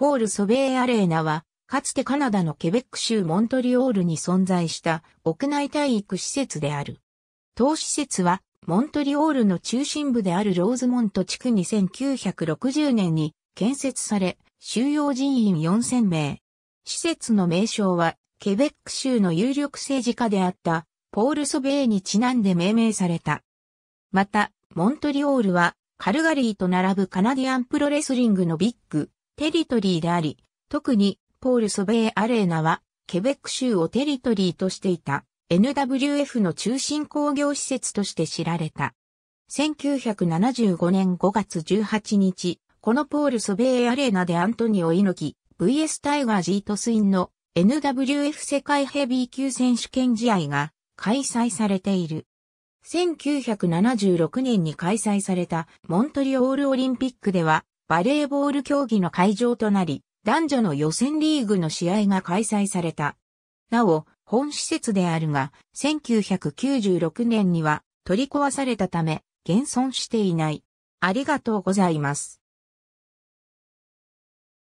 ポール・ソベーアレーナは、かつてカナダのケベック州モントリオールに存在した屋内体育施設である。当施設は、モントリオールの中心部であるローズモント地区に1960年に建設され、収容人員4000名。施設の名称は、ケベック州の有力政治家であった、ポール・ソベーにちなんで命名された。また、モントリオールは、カルガリーと並ぶカナディアンプロレスリングのビッグ、テリトリーであり、特にポール・ソベー・アレーナは、ケベック州をテリトリーとしていた NWF の中心工業施設として知られた。1975年5月18日、このポール・ソベー・アレーナでアントニオイノキ、VS タイガー・ジート・スインの NWF 世界ヘビー級選手権試合が開催されている。1976年に開催されたモントリオールオリンピックではバレーボール競技の会場となり、男女の予選リーグの試合が開催された。なお、本施設であるが、1996年には取り壊されたため、現存していない。ありがとうございます。